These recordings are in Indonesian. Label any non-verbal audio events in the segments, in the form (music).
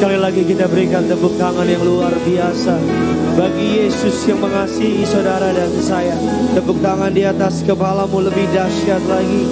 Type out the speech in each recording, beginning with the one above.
Sekali lagi kita berikan tepuk tangan yang luar biasa bagi Yesus yang mengasihi saudara dan saya. Tepuk tangan di atas kepalamu lebih dahsyat lagi.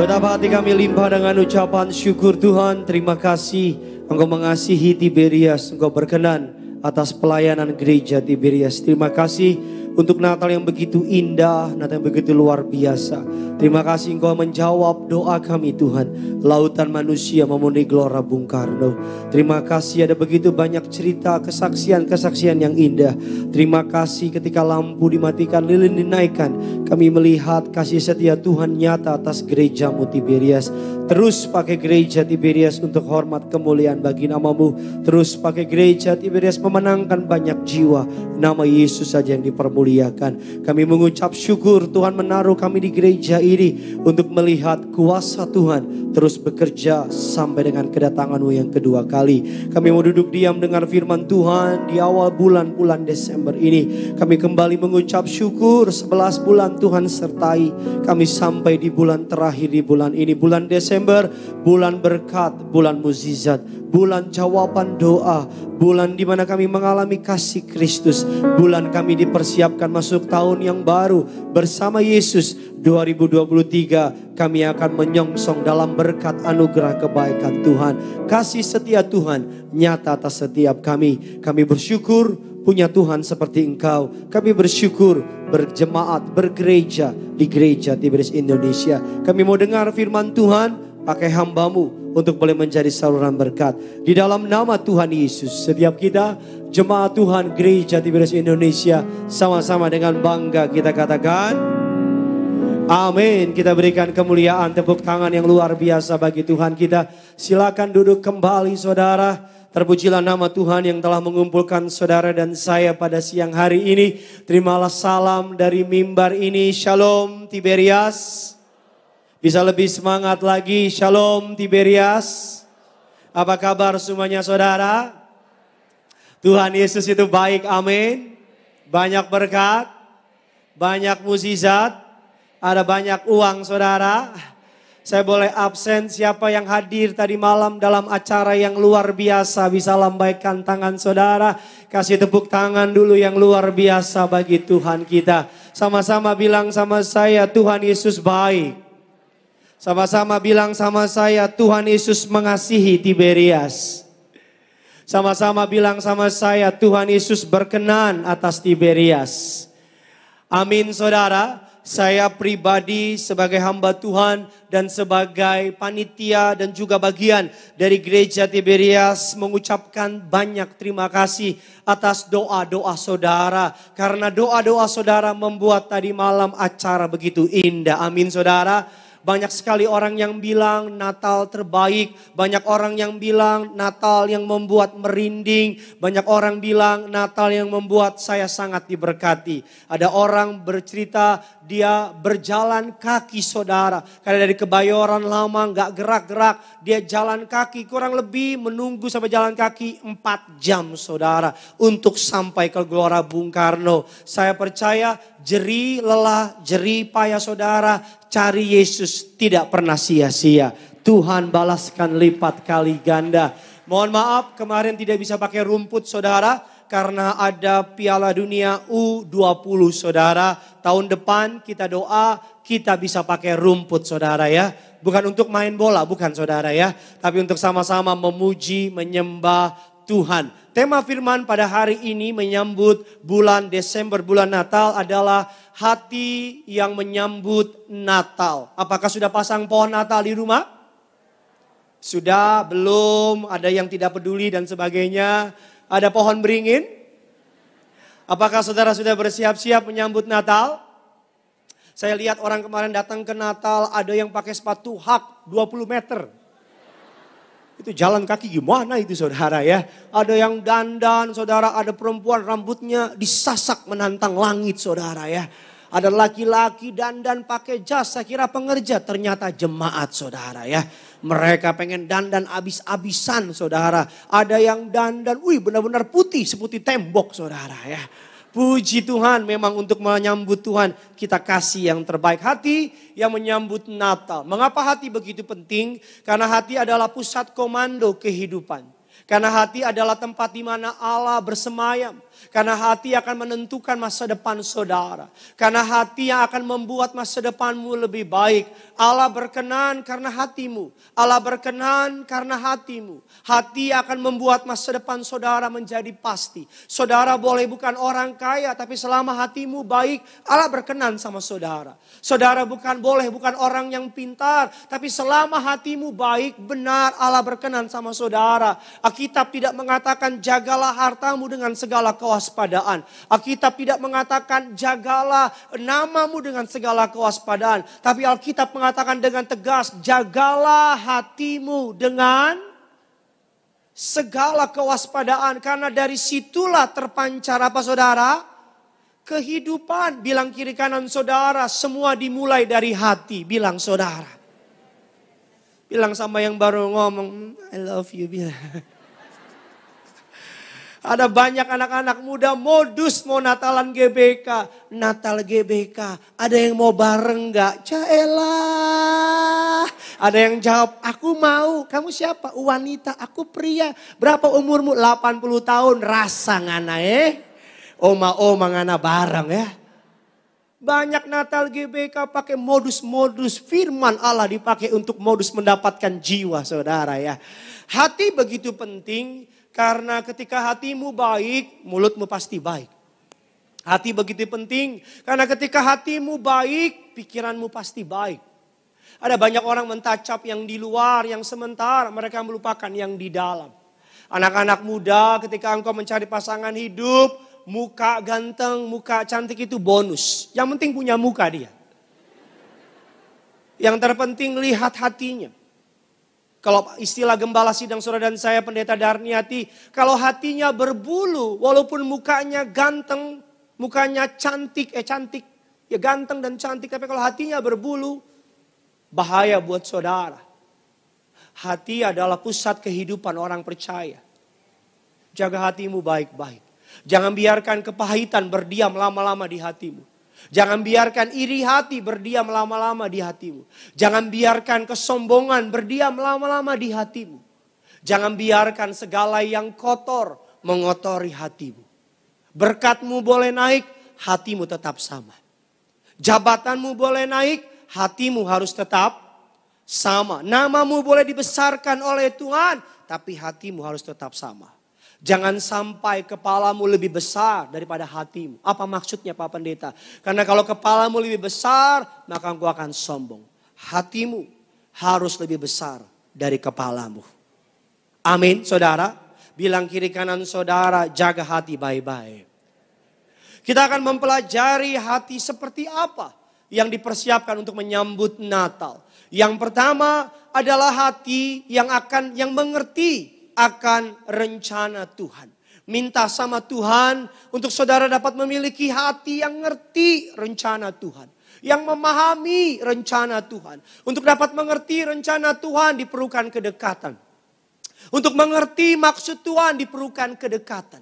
Betapa hati kami limpah dengan ucapan syukur Tuhan. Terima kasih Engkau mengasihi Tiberias. Engkau berkenan atas pelayanan gereja Tiberias. Terima kasih untuk Natal yang begitu indah, Natal yang begitu luar biasa. Terima kasih engkau menjawab doa kami Tuhan. Lautan manusia memenuhi gelora Bung Karno. Terima kasih ada begitu banyak cerita kesaksian-kesaksian yang indah. Terima kasih ketika lampu dimatikan, lilin dinaikkan. Kami melihat kasih setia Tuhan nyata atas gereja Tiberias. Terus pakai gereja Tiberias untuk hormat kemuliaan bagi namamu. Terus pakai gereja Tiberias memenangkan banyak jiwa. Nama Yesus saja yang dipermuliakan dimuliakan. Kami mengucap syukur Tuhan menaruh kami di gereja ini untuk melihat kuasa Tuhan terus bekerja sampai dengan kedatanganmu yang kedua kali. Kami mau duduk diam dengan firman Tuhan di awal bulan-bulan Desember ini. Kami kembali mengucap syukur 11 bulan Tuhan sertai kami sampai di bulan terakhir di bulan ini. Bulan Desember, bulan berkat, bulan mukjizat, bulan jawaban doa, bulan di mana kami mengalami kasih Kristus, bulan kami dipersiapkan masuk tahun yang baru bersama Yesus 2023 kami akan menyongsong dalam berkat anugerah kebaikan Tuhan. Kasih setia Tuhan nyata atas setiap kami. Kami bersyukur punya Tuhan seperti Engkau. Kami bersyukur berjemaat, bergereja di gereja Tiberis Indonesia. Kami mau dengar firman Tuhan pakai hambamu untuk boleh menjadi saluran berkat. Di dalam nama Tuhan Yesus, setiap kita jemaat Tuhan Gereja Tiberias Indonesia sama-sama dengan bangga kita katakan. Amin. Kita berikan kemuliaan tepuk tangan yang luar biasa bagi Tuhan kita. Silakan duduk kembali saudara. Terpujilah nama Tuhan yang telah mengumpulkan saudara dan saya pada siang hari ini. Terimalah salam dari mimbar ini. Shalom Tiberias. Bisa lebih semangat lagi. Shalom Tiberias. Apa kabar semuanya saudara? Tuhan Yesus itu baik, amin. Banyak berkat, banyak mukjizat, ada banyak uang saudara. Saya boleh absen siapa yang hadir tadi malam dalam acara yang luar biasa. Bisa lambaikan tangan saudara. Kasih tepuk tangan dulu yang luar biasa bagi Tuhan kita. Sama-sama bilang sama saya Tuhan Yesus baik. Sama-sama bilang sama saya, Tuhan Yesus mengasihi Tiberias. Sama-sama bilang sama saya, Tuhan Yesus berkenan atas Tiberias. Amin saudara, saya pribadi sebagai hamba Tuhan dan sebagai panitia dan juga bagian dari gereja Tiberias mengucapkan banyak terima kasih atas doa-doa saudara. Karena doa-doa saudara membuat tadi malam acara begitu indah. Amin saudara. Banyak sekali orang yang bilang Natal terbaik, banyak orang yang bilang Natal yang membuat merinding, banyak orang bilang Natal yang membuat saya sangat diberkati. Ada orang bercerita dia berjalan kaki saudara. Karena dari kebayoran lama nggak gerak-gerak, dia jalan kaki kurang lebih menunggu sampai jalan kaki 4 jam saudara. Untuk sampai ke Gelora Bung Karno. Saya percaya jeri lelah, jeri payah saudara cari Yesus tidak pernah sia-sia. Tuhan balaskan lipat kali ganda. Mohon maaf kemarin tidak bisa pakai rumput saudara karena ada Piala Dunia U20 saudara. Tahun depan kita doa kita bisa pakai rumput saudara ya. Bukan untuk main bola, bukan saudara ya. Tapi untuk sama-sama memuji, menyembah Tuhan. Tema firman pada hari ini menyambut bulan Desember, bulan Natal adalah hati yang menyambut Natal. Apakah sudah pasang pohon Natal di rumah? Sudah, belum, ada yang tidak peduli dan sebagainya. Ada pohon beringin? Apakah saudara sudah bersiap-siap menyambut Natal? Saya lihat orang kemarin datang ke Natal, ada yang pakai sepatu hak 20 meter. Itu jalan kaki gimana itu saudara ya. Ada yang dandan saudara, ada perempuan rambutnya disasak menantang langit saudara ya. Ada laki-laki dandan pakai jas, saya kira pengerja, ternyata jemaat saudara ya. Mereka pengen dandan abis-abisan saudara. Ada yang dandan, wih benar-benar putih, seputih tembok saudara ya. Puji Tuhan memang untuk menyambut Tuhan kita kasih yang terbaik. Hati yang menyambut Natal. Mengapa hati begitu penting? Karena hati adalah pusat komando kehidupan. Karena hati adalah tempat di mana Allah bersemayam. Karena hati akan menentukan masa depan saudara. Karena hati yang akan membuat masa depanmu lebih baik. Allah berkenan karena hatimu. Allah berkenan karena hatimu. Hati akan membuat masa depan saudara menjadi pasti. Saudara boleh bukan orang kaya tapi selama hatimu baik Allah berkenan sama saudara. Saudara bukan boleh bukan orang yang pintar tapi selama hatimu baik benar Allah berkenan sama saudara. Alkitab tidak mengatakan jagalah hartamu dengan segala kewaspadaan. Alkitab tidak mengatakan jagalah namamu dengan segala kewaspadaan. Tapi Alkitab mengatakan dengan tegas jagalah hatimu dengan segala kewaspadaan. Karena dari situlah terpancar apa saudara? Kehidupan bilang kiri kanan saudara semua dimulai dari hati bilang saudara. Bilang sama yang baru ngomong I love you bilang. (laughs) Ada banyak anak-anak muda modus mau Natalan GBK. Natal GBK. Ada yang mau bareng gak? Caelah. Ada yang jawab, aku mau. Kamu siapa? Wanita, aku pria. Berapa umurmu? 80 tahun. Rasa ngana eh. Oma-oma ngana bareng ya. Banyak Natal GBK pakai modus-modus firman Allah dipakai untuk modus mendapatkan jiwa saudara ya. Hati begitu penting, karena ketika hatimu baik, mulutmu pasti baik. Hati begitu penting, karena ketika hatimu baik, pikiranmu pasti baik. Ada banyak orang mentacap yang di luar, yang sementara, mereka melupakan yang di dalam. Anak-anak muda ketika engkau mencari pasangan hidup, muka ganteng, muka cantik itu bonus. Yang penting punya muka dia. Yang terpenting lihat hatinya. Kalau istilah gembala sidang saudara dan saya pendeta Darniati, kalau hatinya berbulu walaupun mukanya ganteng, mukanya cantik, eh cantik, ya ganteng dan cantik, tapi kalau hatinya berbulu, bahaya buat saudara. Hati adalah pusat kehidupan orang percaya. Jaga hatimu baik-baik. Jangan biarkan kepahitan berdiam lama-lama di hatimu. Jangan biarkan iri hati berdiam lama-lama di hatimu. Jangan biarkan kesombongan berdiam lama-lama di hatimu. Jangan biarkan segala yang kotor mengotori hatimu. Berkatmu boleh naik, hatimu tetap sama. Jabatanmu boleh naik, hatimu harus tetap sama. Namamu boleh dibesarkan oleh Tuhan, tapi hatimu harus tetap sama. Jangan sampai kepalamu lebih besar daripada hatimu. Apa maksudnya Pak Pendeta? Karena kalau kepalamu lebih besar, maka engkau akan sombong. Hatimu harus lebih besar dari kepalamu. Amin, saudara. Bilang kiri kanan saudara, jaga hati baik-baik. Kita akan mempelajari hati seperti apa yang dipersiapkan untuk menyambut Natal. Yang pertama adalah hati yang akan yang mengerti akan rencana Tuhan. Minta sama Tuhan untuk saudara dapat memiliki hati yang ngerti rencana Tuhan. Yang memahami rencana Tuhan. Untuk dapat mengerti rencana Tuhan diperlukan kedekatan. Untuk mengerti maksud Tuhan diperlukan kedekatan.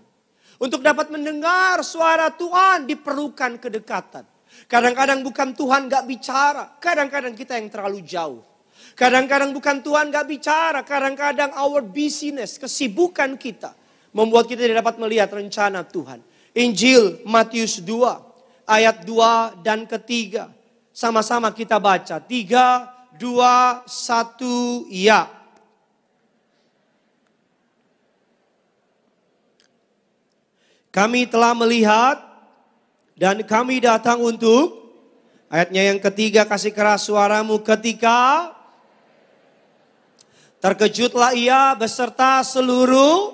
Untuk dapat mendengar suara Tuhan diperlukan kedekatan. Kadang-kadang bukan Tuhan gak bicara. Kadang-kadang kita yang terlalu jauh. Kadang-kadang bukan Tuhan gak bicara, kadang-kadang our business kesibukan kita. Membuat kita tidak dapat melihat rencana Tuhan. Injil Matius 2 ayat 2 dan ketiga. Sama-sama kita baca. 3, 2, 1, ya. Kami telah melihat dan kami datang untuk ayatnya yang ketiga kasih keras suaramu ketika Terkejutlah ia beserta seluruh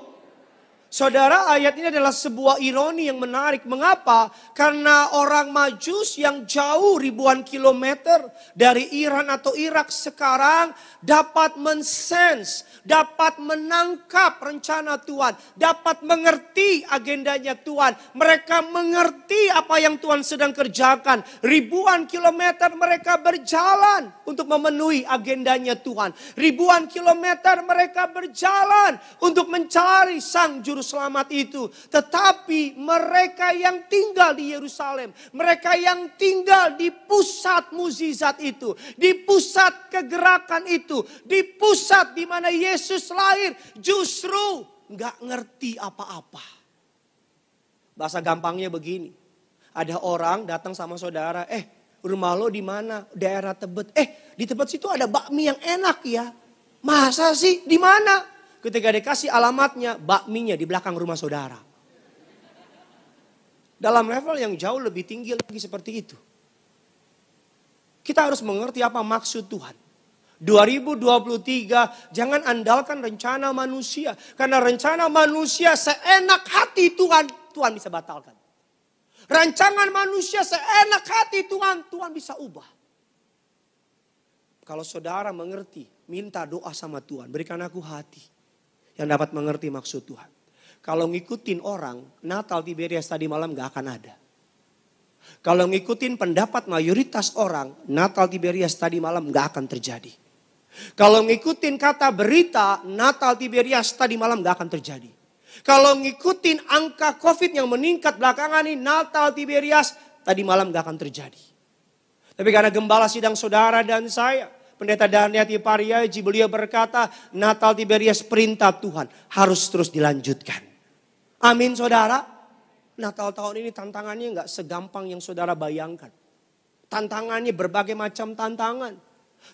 Saudara, ayat ini adalah sebuah ironi yang menarik. Mengapa? Karena orang Majus yang jauh ribuan kilometer dari Iran atau Irak sekarang dapat mensense, dapat menangkap rencana Tuhan, dapat mengerti agendanya Tuhan. Mereka mengerti apa yang Tuhan sedang kerjakan. Ribuan kilometer mereka berjalan untuk memenuhi agendanya Tuhan. Ribuan kilometer mereka berjalan untuk mencari Sang Juru juru selamat itu. Tetapi mereka yang tinggal di Yerusalem, mereka yang tinggal di pusat mukjizat itu, di pusat kegerakan itu, di pusat di mana Yesus lahir, justru nggak ngerti apa-apa. Bahasa gampangnya begini. Ada orang datang sama saudara, eh rumah lo di mana? Daerah Tebet. Eh, di Tebet situ ada bakmi yang enak ya. Masa sih? Di mana? ketika dikasih alamatnya, bakminya di belakang rumah saudara. Dalam level yang jauh lebih tinggi lagi seperti itu. Kita harus mengerti apa maksud Tuhan. 2023 jangan andalkan rencana manusia. Karena rencana manusia seenak hati Tuhan, Tuhan bisa batalkan. Rancangan manusia seenak hati Tuhan, Tuhan bisa ubah. Kalau saudara mengerti, minta doa sama Tuhan. Berikan aku hati yang dapat mengerti maksud Tuhan. Kalau ngikutin orang, Natal Tiberias tadi malam gak akan ada. Kalau ngikutin pendapat mayoritas orang, Natal Tiberias tadi malam gak akan terjadi. Kalau ngikutin kata berita, Natal Tiberias tadi malam gak akan terjadi. Kalau ngikutin angka COVID yang meningkat belakangan ini, Natal Tiberias tadi malam gak akan terjadi. Tapi karena gembala sidang saudara dan saya, Pendeta Darniati Pariaji beliau berkata Natal Tiberias perintah Tuhan harus terus dilanjutkan. Amin saudara. Natal tahun ini tantangannya nggak segampang yang saudara bayangkan. Tantangannya berbagai macam tantangan.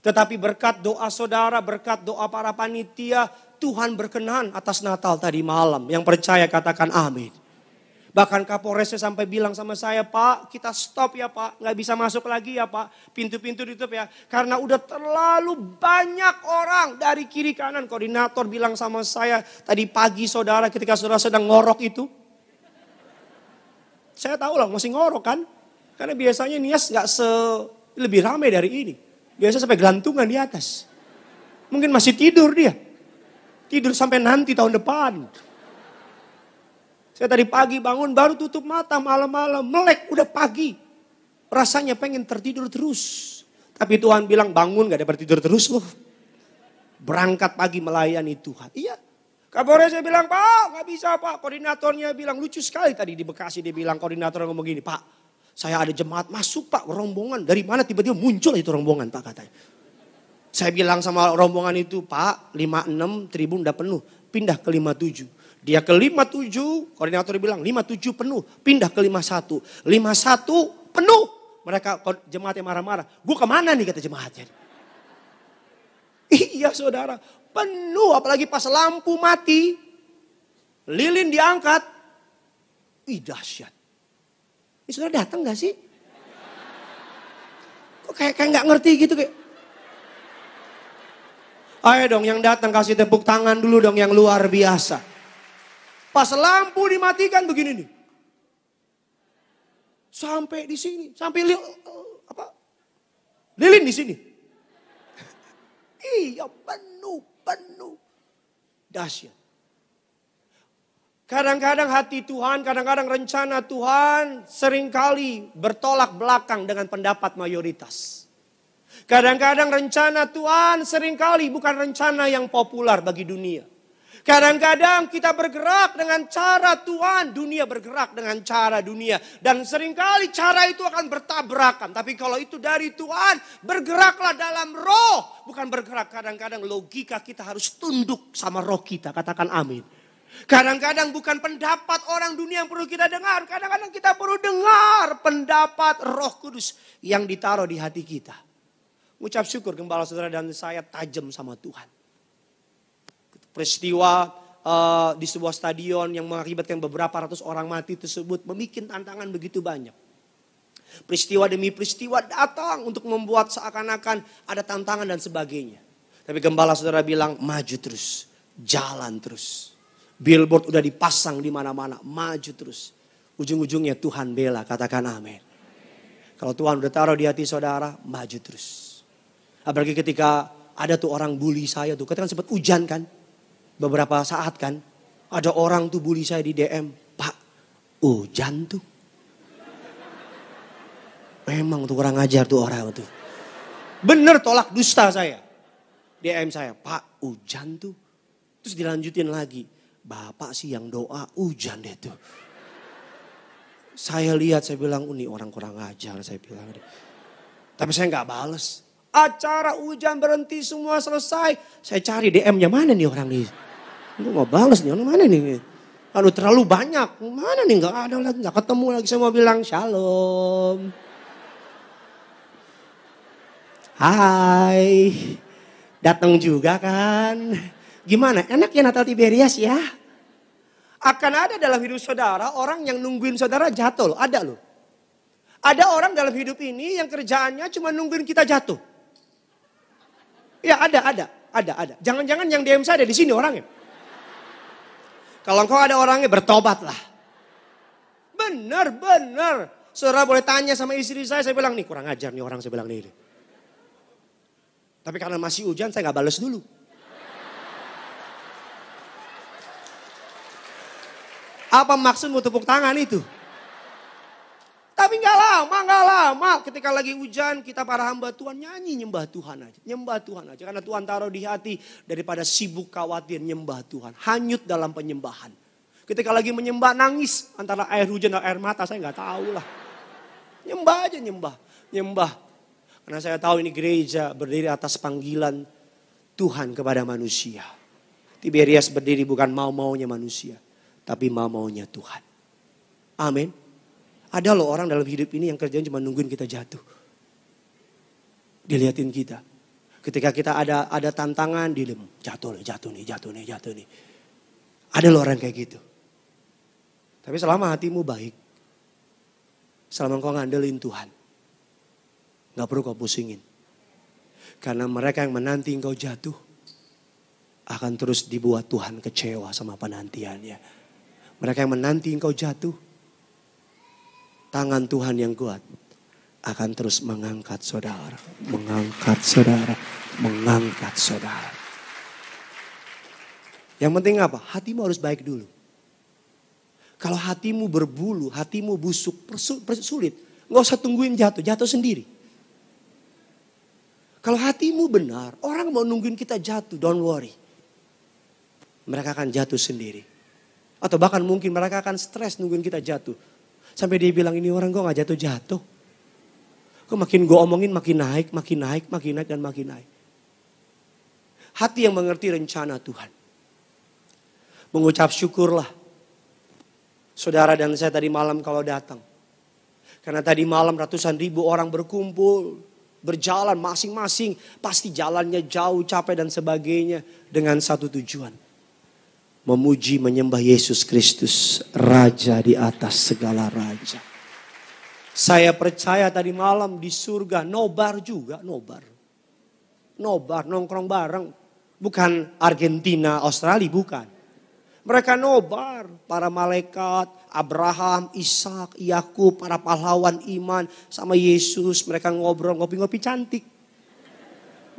Tetapi berkat doa saudara, berkat doa para panitia, Tuhan berkenan atas Natal tadi malam. Yang percaya katakan amin. Bahkan Kapolresnya sampai bilang sama saya, Pak kita stop ya Pak, nggak bisa masuk lagi ya Pak. Pintu-pintu ditutup ya, karena udah terlalu banyak orang dari kiri kanan. Koordinator bilang sama saya, tadi pagi saudara ketika saudara sedang ngorok itu. Saya tahu lah masih ngorok kan, karena biasanya Nias nggak se lebih ramai dari ini. biasa sampai gelantungan di atas. Mungkin masih tidur dia. Tidur sampai nanti tahun depan. Saya tadi pagi bangun baru tutup mata malam-malam melek udah pagi. Rasanya pengen tertidur terus. Tapi Tuhan bilang bangun gak dapat tidur terus loh. Berangkat pagi melayani Tuhan. Iya. Kapolres saya bilang, Pak gak bisa Pak. Koordinatornya bilang, lucu sekali tadi di Bekasi dia bilang koordinator ngomong gini. Pak saya ada jemaat masuk Pak rombongan. Dari mana tiba-tiba muncul itu rombongan Pak katanya. Saya bilang sama rombongan itu, Pak 56 tribun udah penuh. Pindah ke 57. Dia ke 57, koordinator bilang 57 penuh, pindah ke 51. 51 penuh. Mereka jemaatnya marah-marah. Gue kemana nih kata jemaatnya. (laughs) Iya saudara, penuh apalagi pas lampu mati. Lilin diangkat. Ih dahsyat. Ini saudara datang gak sih? Kok kayak kayak gak ngerti gitu kayak. Ayo dong yang datang kasih tepuk tangan dulu dong yang luar biasa. Pas lampu dimatikan begini nih. Sampai di sini, sampai li, apa? Lilin di sini. (laughs) iya, penuh, penuh. Dahsyat. Kadang-kadang hati Tuhan, kadang-kadang rencana Tuhan seringkali bertolak belakang dengan pendapat mayoritas. Kadang-kadang rencana Tuhan seringkali bukan rencana yang populer bagi dunia. Kadang-kadang kita bergerak dengan cara Tuhan, dunia bergerak dengan cara dunia. Dan seringkali cara itu akan bertabrakan. Tapi kalau itu dari Tuhan, bergeraklah dalam roh. Bukan bergerak, kadang-kadang logika kita harus tunduk sama roh kita. Katakan amin. Kadang-kadang bukan pendapat orang dunia yang perlu kita dengar. Kadang-kadang kita perlu dengar pendapat roh kudus yang ditaruh di hati kita. Ucap syukur gembala saudara dan saya tajam sama Tuhan peristiwa uh, di sebuah stadion yang mengakibatkan beberapa ratus orang mati tersebut memikirkan tantangan begitu banyak. Peristiwa demi peristiwa datang untuk membuat seakan-akan ada tantangan dan sebagainya. Tapi gembala saudara bilang maju terus, jalan terus. Billboard udah dipasang di mana-mana, maju terus. Ujung-ujungnya Tuhan bela, katakan amin. Kalau Tuhan udah taruh di hati saudara, maju terus. Apalagi ketika ada tuh orang bully saya tuh, katakan sempat hujan kan beberapa saat kan. Ada orang tuh bully saya di DM. Pak, hujan tuh. Memang tuh kurang ajar tuh orang tuh. Bener tolak dusta saya. DM saya, Pak hujan tuh. Terus dilanjutin lagi. Bapak sih yang doa hujan deh tuh. Saya lihat, saya bilang, oh, ini orang kurang ajar saya bilang. Tapi saya nggak bales. Acara hujan berhenti semua selesai. Saya cari DM-nya mana nih orang nih. Lu mau bales nih, mana nih? Aduh terlalu banyak, mana nih gak ada lagi, gak ketemu lagi saya mau bilang shalom. Hai, datang juga kan? Gimana? Enak ya Natal Tiberias ya? Akan ada dalam hidup saudara orang yang nungguin saudara jatuh loh, ada loh. Ada orang dalam hidup ini yang kerjaannya cuma nungguin kita jatuh. Ya ada, ada, ada, ada. Jangan-jangan yang DM saya ada di sini orangnya. Kalau engkau ada orangnya bertobatlah. Benar, benar. Saudara boleh tanya sama istri saya, saya bilang nih kurang ajar nih orang, saya bilang nih. Tapi karena masih hujan saya nggak balas dulu. Apa maksudmu tepuk tangan itu? Tapi nggak lama, nggak lama. Ketika lagi hujan, kita para hamba Tuhan nyanyi nyembah Tuhan aja. Nyembah Tuhan aja. Karena Tuhan taruh di hati daripada sibuk khawatir nyembah Tuhan. Hanyut dalam penyembahan. Ketika lagi menyembah nangis antara air hujan dan air mata saya nggak tahu lah. Nyembah aja nyembah, nyembah. Karena saya tahu ini gereja berdiri atas panggilan Tuhan kepada manusia. Tiberias berdiri bukan mau-maunya manusia, tapi mau-maunya Tuhan. Amin. Ada loh orang dalam hidup ini yang kerjanya cuma nungguin kita jatuh. Diliatin kita. Ketika kita ada ada tantangan, dilem, jatuh nih, jatuh nih, jatuh nih, jatuh nih. Ada loh orang kayak gitu. Tapi selama hatimu baik, selama kau ngandelin Tuhan, nggak perlu kau pusingin. Karena mereka yang menanti engkau jatuh, akan terus dibuat Tuhan kecewa sama penantiannya. Mereka yang menanti engkau jatuh, tangan Tuhan yang kuat akan terus mengangkat saudara, mengangkat saudara, mengangkat saudara. Yang penting apa? Hatimu harus baik dulu. Kalau hatimu berbulu, hatimu busuk, sulit. Nggak usah tungguin jatuh, jatuh sendiri. Kalau hatimu benar, orang mau nungguin kita jatuh, don't worry. Mereka akan jatuh sendiri. Atau bahkan mungkin mereka akan stres nungguin kita jatuh. Sampai dia bilang ini orang kok nggak jatuh-jatuh. Kok makin gue omongin makin naik, makin naik, makin naik dan makin naik. Hati yang mengerti rencana Tuhan. Mengucap syukurlah. Saudara dan saya tadi malam kalau datang. Karena tadi malam ratusan ribu orang berkumpul. Berjalan masing-masing. Pasti jalannya jauh capek dan sebagainya. Dengan satu tujuan memuji menyembah Yesus Kristus, Raja di atas segala raja. Saya percaya tadi malam di surga nobar juga, nobar. Nobar, nongkrong bareng. Bukan Argentina, Australia, bukan. Mereka nobar, para malaikat, Abraham, Ishak, Yakub, para pahlawan iman sama Yesus. Mereka ngobrol, ngopi-ngopi cantik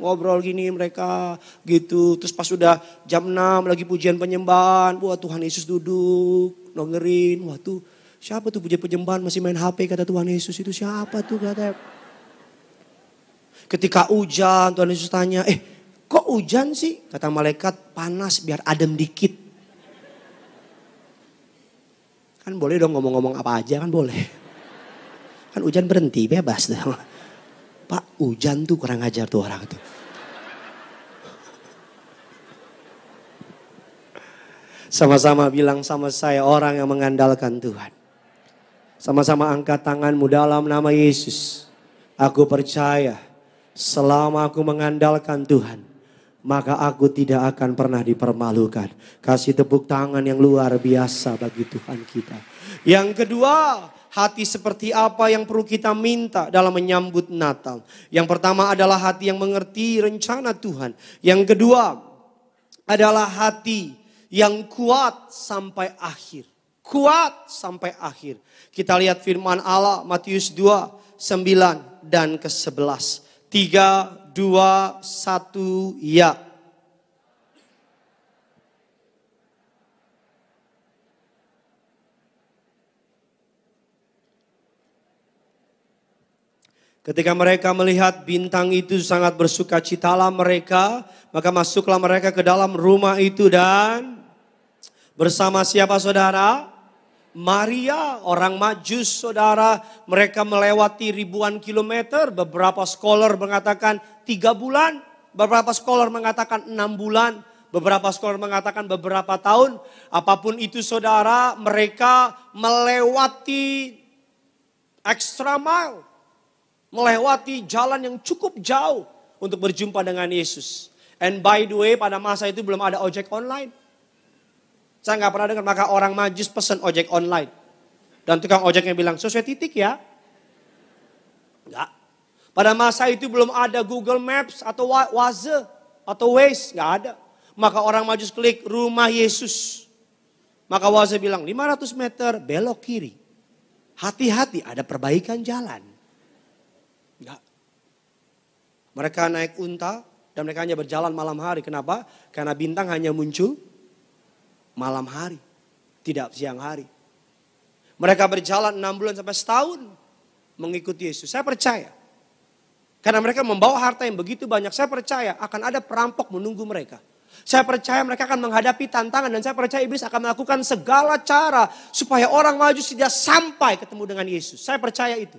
ngobrol gini mereka gitu. Terus pas sudah jam 6 lagi pujian penyembahan, buat Tuhan Yesus duduk, dengerin, wah tuh siapa tuh pujian penyembahan masih main HP kata Tuhan Yesus itu siapa tuh kata. Ketika hujan Tuhan Yesus tanya, eh kok hujan sih? Kata malaikat panas biar adem dikit. Kan boleh dong ngomong-ngomong apa aja kan boleh. Kan hujan berhenti bebas dong. Pak hujan tuh kurang ajar tuh orang itu. Sama-sama bilang sama saya orang yang mengandalkan Tuhan. Sama-sama angkat tanganmu dalam nama Yesus. Aku percaya selama aku mengandalkan Tuhan. Maka aku tidak akan pernah dipermalukan. Kasih tepuk tangan yang luar biasa bagi Tuhan kita. Yang kedua, hati seperti apa yang perlu kita minta dalam menyambut Natal. Yang pertama adalah hati yang mengerti rencana Tuhan. Yang kedua adalah hati yang kuat sampai akhir. Kuat sampai akhir. Kita lihat firman Allah Matius 2, 9 dan ke-11. 3, 2, 1, ya. Ketika mereka melihat bintang itu sangat bersuka citalah mereka, maka masuklah mereka ke dalam rumah itu dan bersama siapa saudara? Maria, orang majus saudara, mereka melewati ribuan kilometer, beberapa scholar mengatakan tiga bulan, beberapa scholar mengatakan enam bulan, Beberapa sekolah mengatakan beberapa tahun, apapun itu saudara, mereka melewati extra mile melewati jalan yang cukup jauh untuk berjumpa dengan Yesus. And by the way, pada masa itu belum ada ojek online. Saya nggak pernah dengar, maka orang majus pesen ojek online. Dan tukang ojeknya bilang, sesuai titik ya. Enggak. Pada masa itu belum ada Google Maps atau Waze atau Waze, nggak ada. Maka orang majus klik rumah Yesus. Maka Waze bilang, 500 meter belok kiri. Hati-hati ada perbaikan jalan. Mereka naik unta dan mereka hanya berjalan malam hari. Kenapa? Karena bintang hanya muncul malam hari, tidak siang hari. Mereka berjalan enam bulan sampai setahun mengikuti Yesus. Saya percaya. Karena mereka membawa harta yang begitu banyak, saya percaya akan ada perampok menunggu mereka. Saya percaya mereka akan menghadapi tantangan dan saya percaya iblis akan melakukan segala cara supaya orang maju tidak sampai ketemu dengan Yesus. Saya percaya itu.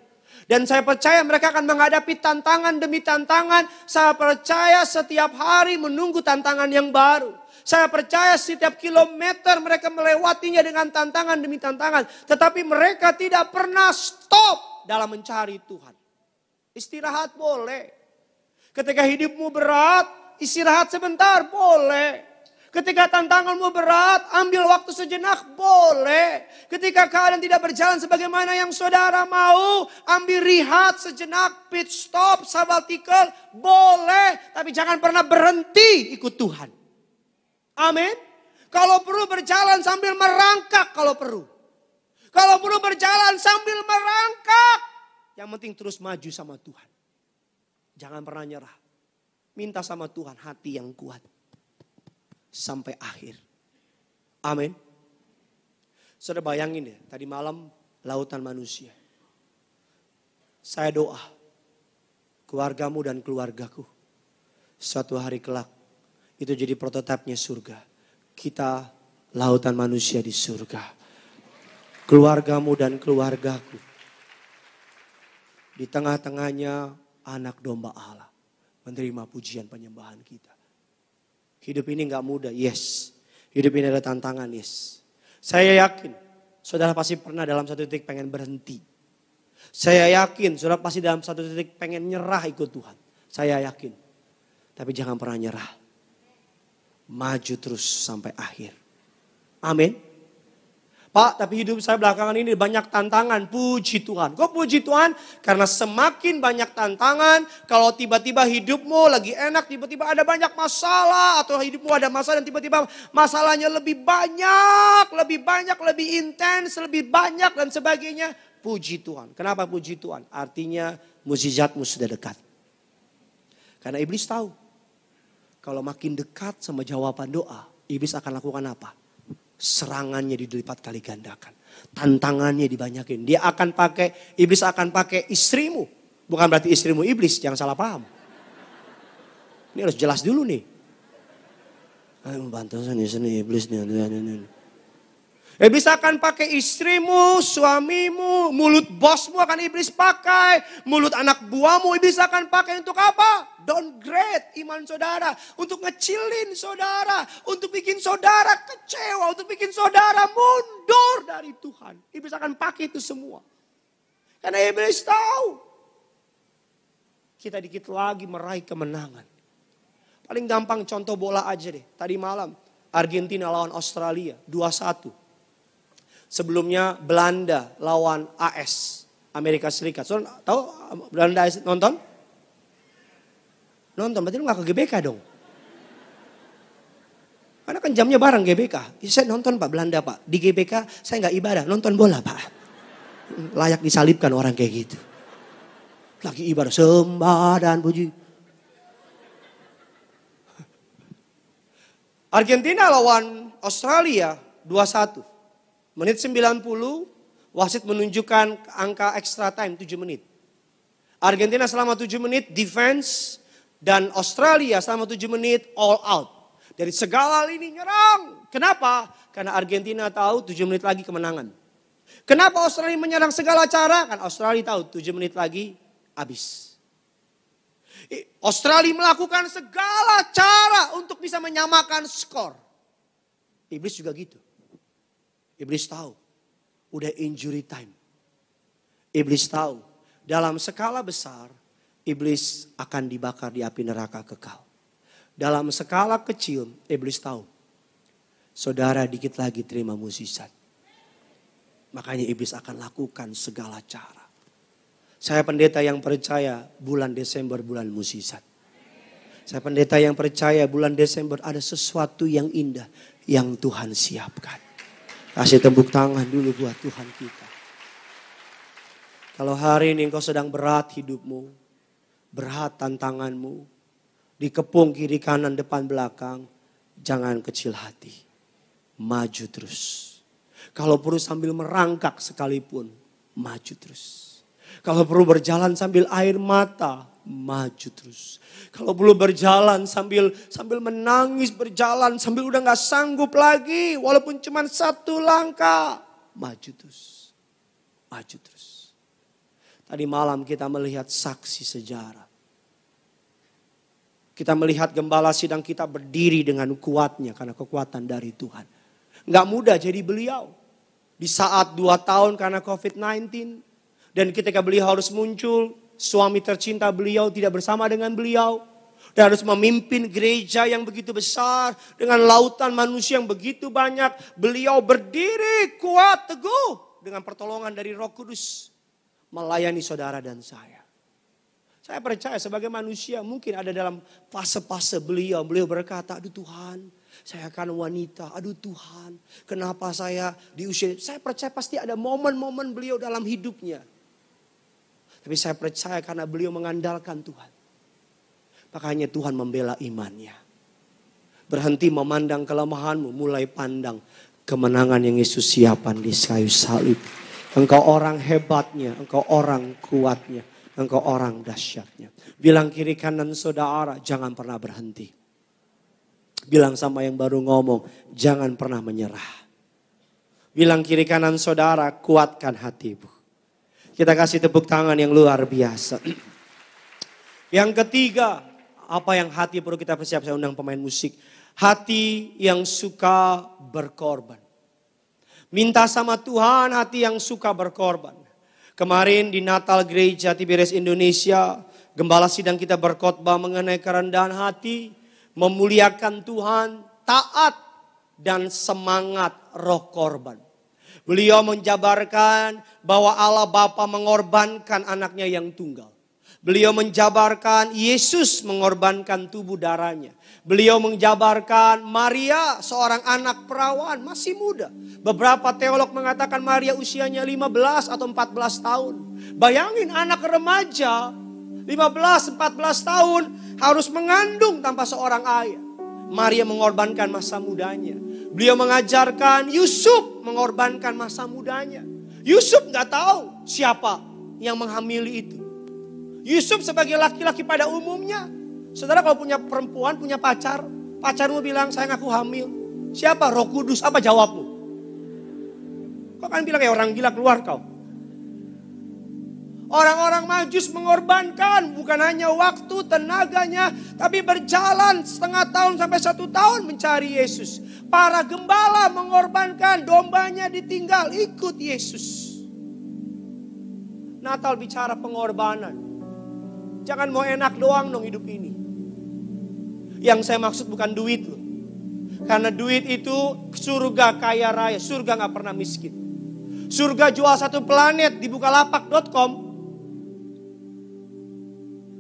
Dan saya percaya mereka akan menghadapi tantangan demi tantangan. Saya percaya setiap hari menunggu tantangan yang baru. Saya percaya setiap kilometer mereka melewatinya dengan tantangan demi tantangan. Tetapi mereka tidak pernah stop dalam mencari Tuhan. Istirahat boleh. Ketika hidupmu berat, istirahat sebentar boleh. Ketika tantanganmu berat, ambil waktu sejenak, boleh. Ketika keadaan tidak berjalan sebagaimana yang saudara mau, ambil rehat sejenak, pit stop, sabbatical, boleh. Tapi jangan pernah berhenti ikut Tuhan. Amin. Kalau perlu berjalan sambil merangkak kalau perlu. Kalau perlu berjalan sambil merangkak. Yang penting terus maju sama Tuhan. Jangan pernah nyerah. Minta sama Tuhan hati yang kuat sampai akhir. Amin. Saudara bayangin ya, tadi malam lautan manusia. Saya doa keluargamu dan keluargaku. Suatu hari kelak itu jadi prototipnya surga. Kita lautan manusia di surga. Keluargamu dan keluargaku. Di tengah-tengahnya anak domba Allah menerima pujian penyembahan kita. Hidup ini nggak mudah, yes. Hidup ini ada tantangan, yes. Saya yakin, saudara pasti pernah dalam satu titik pengen berhenti. Saya yakin, saudara pasti dalam satu titik pengen nyerah ikut Tuhan. Saya yakin. Tapi jangan pernah nyerah. Maju terus sampai akhir. Amin. Pak, tapi hidup saya belakangan ini banyak tantangan. Puji Tuhan. Kok puji Tuhan? Karena semakin banyak tantangan, kalau tiba-tiba hidupmu lagi enak, tiba-tiba ada banyak masalah, atau hidupmu ada masalah dan tiba-tiba masalahnya lebih banyak, lebih banyak, lebih intens, lebih banyak dan sebagainya. Puji Tuhan. Kenapa puji Tuhan? Artinya mukjizatmu sudah dekat. Karena iblis tahu kalau makin dekat sama jawaban doa, iblis akan lakukan apa? serangannya dilipat kali gandakan. Tantangannya dibanyakin. Dia akan pakai, iblis akan pakai istrimu. Bukan berarti istrimu iblis, jangan salah paham. Ini harus jelas dulu nih. Ayo bantu sini, sini iblis nih. nih, nih, nih. Iblis eh, akan pakai istrimu, suamimu, mulut bosmu akan iblis pakai, mulut anak buahmu iblis akan pakai untuk apa? Downgrade iman saudara, untuk ngecilin saudara, untuk bikin saudara kecewa, untuk bikin saudara mundur dari Tuhan. Iblis akan pakai itu semua. Karena iblis tahu kita dikit lagi meraih kemenangan. Paling gampang contoh bola aja deh. Tadi malam Argentina lawan Australia 2-1 sebelumnya Belanda lawan AS Amerika Serikat. Soalnya tahu Belanda AS nonton? Nonton berarti lu gak ke GBK dong. Karena kan jamnya bareng GBK. Iya, saya nonton Pak Belanda Pak. Di GBK saya nggak ibadah, nonton bola Pak. Layak disalibkan orang kayak gitu. Lagi ibadah sembah dan puji. Argentina lawan Australia dua satu. Menit 90 wasit menunjukkan angka extra time 7 menit. Argentina selama 7 menit defense dan Australia selama 7 menit all out. Dari segala lini nyerang. Kenapa? Karena Argentina tahu 7 menit lagi kemenangan. Kenapa Australia menyerang segala cara? Kan Australia tahu 7 menit lagi habis. Australia melakukan segala cara untuk bisa menyamakan skor. Iblis juga gitu. Iblis tahu. Udah injury time. Iblis tahu. Dalam skala besar, iblis akan dibakar di api neraka kekal. Dalam skala kecil, iblis tahu. Saudara dikit lagi terima musisat. Makanya iblis akan lakukan segala cara. Saya pendeta yang percaya bulan Desember bulan musisat. Saya pendeta yang percaya bulan Desember ada sesuatu yang indah yang Tuhan siapkan. Kasih tepuk tangan dulu buat Tuhan kita. Kalau hari ini engkau sedang berat hidupmu, berat tantanganmu, dikepung kiri kanan depan belakang, jangan kecil hati. Maju terus. Kalau perlu sambil merangkak sekalipun, maju terus. Kalau perlu berjalan sambil air mata, maju terus. Kalau belum berjalan sambil sambil menangis berjalan sambil udah nggak sanggup lagi walaupun cuma satu langkah maju terus. Maju terus. Tadi malam kita melihat saksi sejarah. Kita melihat gembala sidang kita berdiri dengan kuatnya karena kekuatan dari Tuhan. Nggak mudah jadi beliau. Di saat dua tahun karena COVID-19 dan ketika beliau harus muncul Suami tercinta beliau tidak bersama dengan beliau. Dan harus memimpin gereja yang begitu besar. Dengan lautan manusia yang begitu banyak. Beliau berdiri kuat teguh. Dengan pertolongan dari roh kudus. Melayani saudara dan saya. Saya percaya sebagai manusia mungkin ada dalam fase-fase beliau. Beliau berkata, aduh Tuhan saya akan wanita. Aduh Tuhan kenapa saya diusir. Saya percaya pasti ada momen-momen beliau dalam hidupnya. Tapi saya percaya karena beliau mengandalkan Tuhan. Makanya Tuhan membela imannya. Berhenti memandang kelemahanmu, mulai pandang kemenangan yang Yesus siapkan di kayu salib. Engkau orang hebatnya, engkau orang kuatnya, engkau orang dahsyatnya. Bilang kiri kanan saudara, jangan pernah berhenti. Bilang sama yang baru ngomong, jangan pernah menyerah. Bilang kiri kanan saudara, kuatkan hatimu. Kita kasih tepuk tangan yang luar biasa. Yang ketiga, apa yang hati perlu kita persiap? Saya undang pemain musik. Hati yang suka berkorban. Minta sama Tuhan hati yang suka berkorban. Kemarin di Natal Gereja Tiberias Indonesia, gembala sidang kita berkhotbah mengenai kerendahan hati, memuliakan Tuhan, taat dan semangat roh korban. Beliau menjabarkan bahwa Allah Bapa mengorbankan anaknya yang tunggal. Beliau menjabarkan Yesus mengorbankan tubuh darahnya. Beliau menjabarkan Maria seorang anak perawan masih muda. Beberapa teolog mengatakan Maria usianya 15 atau 14 tahun. Bayangin anak remaja 15-14 tahun harus mengandung tanpa seorang ayah. Maria mengorbankan masa mudanya. Beliau mengajarkan Yusuf mengorbankan masa mudanya. Yusuf nggak tahu siapa yang menghamili itu. Yusuf sebagai laki-laki pada umumnya, saudara kalau punya perempuan, punya pacar, pacarmu bilang saya ngaku hamil. Siapa? Roh Kudus. Apa jawabmu? Kau kan bilang ya orang gila keluar kau. Orang-orang majus mengorbankan bukan hanya waktu, tenaganya, tapi berjalan setengah tahun sampai satu tahun mencari Yesus. Para gembala mengorbankan dombanya ditinggal ikut Yesus. Natal bicara pengorbanan. Jangan mau enak doang dong hidup ini. Yang saya maksud bukan duit loh. Karena duit itu surga kaya raya, surga nggak pernah miskin. Surga jual satu planet di bukalapak.com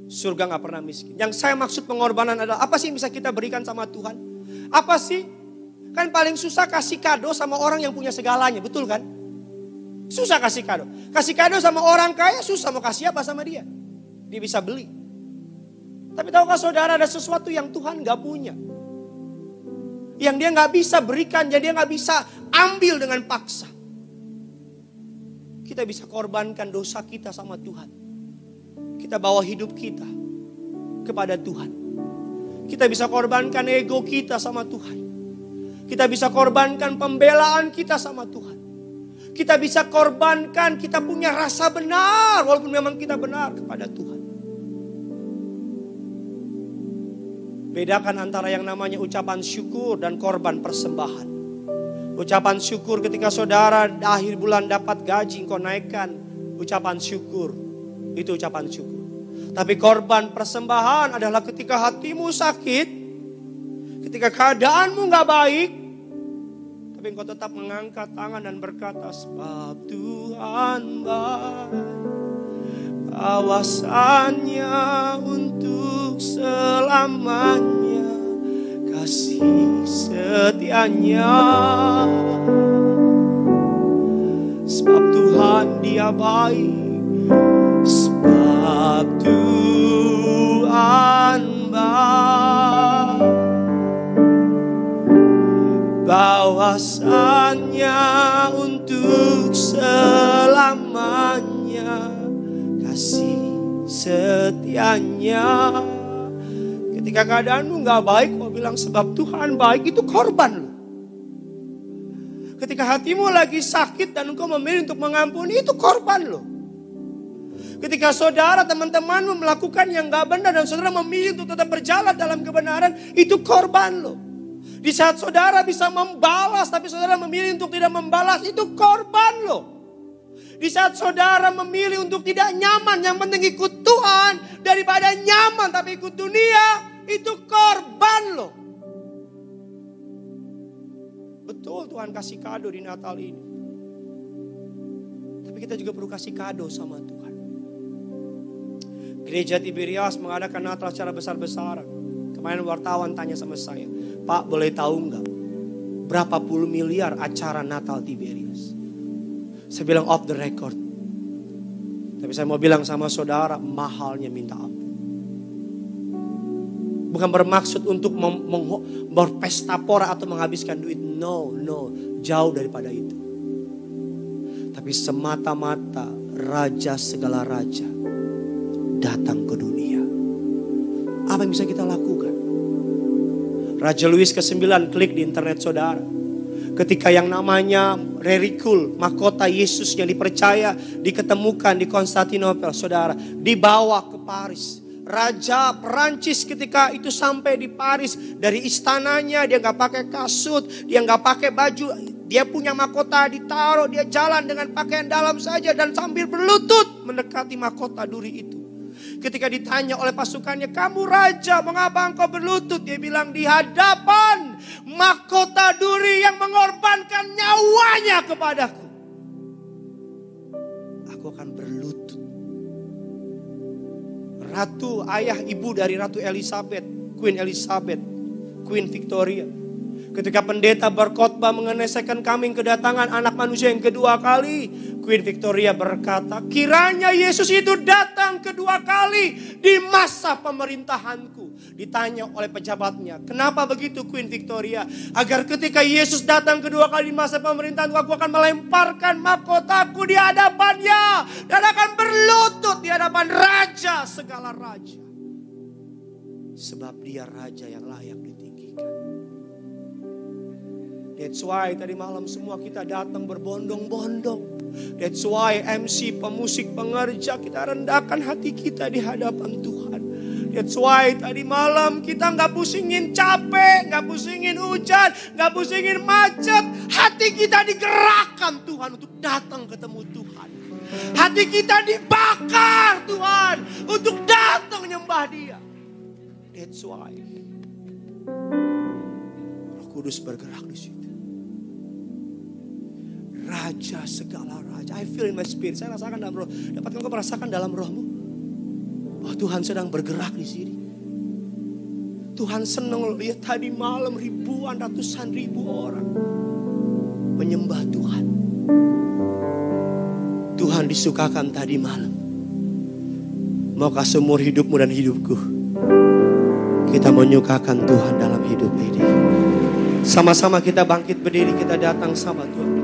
Surga nggak pernah miskin. Yang saya maksud pengorbanan adalah apa sih yang bisa kita berikan sama Tuhan? Apa sih? Kan paling susah kasih kado sama orang yang punya segalanya, betul kan? Susah kasih kado. Kasih kado sama orang kaya susah mau kasih apa sama dia. Dia bisa beli. Tapi tahukah saudara ada sesuatu yang Tuhan gak punya. Yang dia gak bisa berikan, jadi dia gak bisa ambil dengan paksa. Kita bisa korbankan dosa kita sama Tuhan. Kita bawa hidup kita kepada Tuhan. Kita bisa korbankan ego kita sama Tuhan. Kita bisa korbankan pembelaan kita sama Tuhan. Kita bisa korbankan kita punya rasa benar walaupun memang kita benar kepada Tuhan. Bedakan antara yang namanya ucapan syukur dan korban persembahan. Ucapan syukur ketika saudara akhir bulan dapat gaji engkau naikkan ucapan syukur itu ucapan syukur. Tapi korban persembahan adalah ketika hatimu sakit, ketika keadaanmu nggak baik, tapi engkau tetap mengangkat tangan dan berkata, sebab Tuhan baik, awasannya untuk selamanya, kasih setianya. Sebab Tuhan dia baik, Tuhan bahwasannya untuk selamanya kasih setianya ketika keadaanmu nggak baik mau bilang sebab Tuhan baik itu korban loh ketika hatimu lagi sakit dan engkau memilih untuk mengampuni itu korban loh Ketika saudara teman-temanmu melakukan yang gak benar dan saudara memilih untuk tetap berjalan dalam kebenaran, itu korban lo. Di saat saudara bisa membalas tapi saudara memilih untuk tidak membalas, itu korban lo. Di saat saudara memilih untuk tidak nyaman, yang penting ikut Tuhan daripada nyaman tapi ikut dunia, itu korban lo. Betul Tuhan kasih kado di Natal ini. Tapi kita juga perlu kasih kado sama Tuhan. Gereja Tiberias mengadakan Natal secara besar-besaran. Kemarin wartawan tanya sama saya, Pak boleh tahu nggak berapa puluh miliar acara Natal Tiberias? Saya bilang off the record. Tapi saya mau bilang sama saudara, mahalnya minta ampun. Bukan bermaksud untuk berpesta pora atau menghabiskan duit. No, no. Jauh daripada itu. Tapi semata-mata raja segala raja datang ke dunia. Apa yang bisa kita lakukan? Raja Louis ke-9 klik di internet saudara. Ketika yang namanya Rerikul, mahkota Yesus yang dipercaya, diketemukan di Konstantinopel, saudara, dibawa ke Paris. Raja Perancis ketika itu sampai di Paris dari istananya dia nggak pakai kasut, dia nggak pakai baju, dia punya mahkota ditaruh, dia jalan dengan pakaian dalam saja dan sambil berlutut mendekati mahkota duri itu. Ketika ditanya oleh pasukannya, kamu raja, mengapa engkau berlutut? Dia bilang, di hadapan mahkota duri yang mengorbankan nyawanya kepadaku. Aku akan berlutut. Ratu, ayah ibu dari Ratu Elizabeth, Queen Elizabeth, Queen Victoria Ketika pendeta berkhotbah mengenai second coming kedatangan anak manusia yang kedua kali, Queen Victoria berkata, "Kiranya Yesus itu datang kedua kali di masa pemerintahanku." Ditanya oleh pejabatnya, "Kenapa begitu Queen Victoria? Agar ketika Yesus datang kedua kali di masa pemerintahanku, aku akan melemparkan mahkotaku di hadapannya dan akan berlutut di hadapan raja segala raja." Sebab dia raja yang layak That's why tadi malam semua kita datang berbondong-bondong. That's why MC, pemusik, pengerja kita rendahkan hati kita di hadapan Tuhan. That's why tadi malam kita nggak pusingin capek, nggak pusingin hujan, nggak pusingin macet. Hati kita digerakkan Tuhan untuk datang ketemu Tuhan. Hati kita dibakar Tuhan untuk datang nyembah Dia. That's why Roh Kudus bergerak di situ. Raja segala raja. I feel in my spirit. Saya rasakan dalam roh. Dapat engkau merasakan dalam rohmu. Bahwa oh, Tuhan sedang bergerak di sini. Tuhan senang lihat tadi malam ribuan ratusan ribu orang menyembah Tuhan. Tuhan disukakan tadi malam. Maukah seumur hidupmu dan hidupku kita menyukakan Tuhan dalam hidup ini. Sama-sama kita bangkit berdiri kita datang sama Tuhan.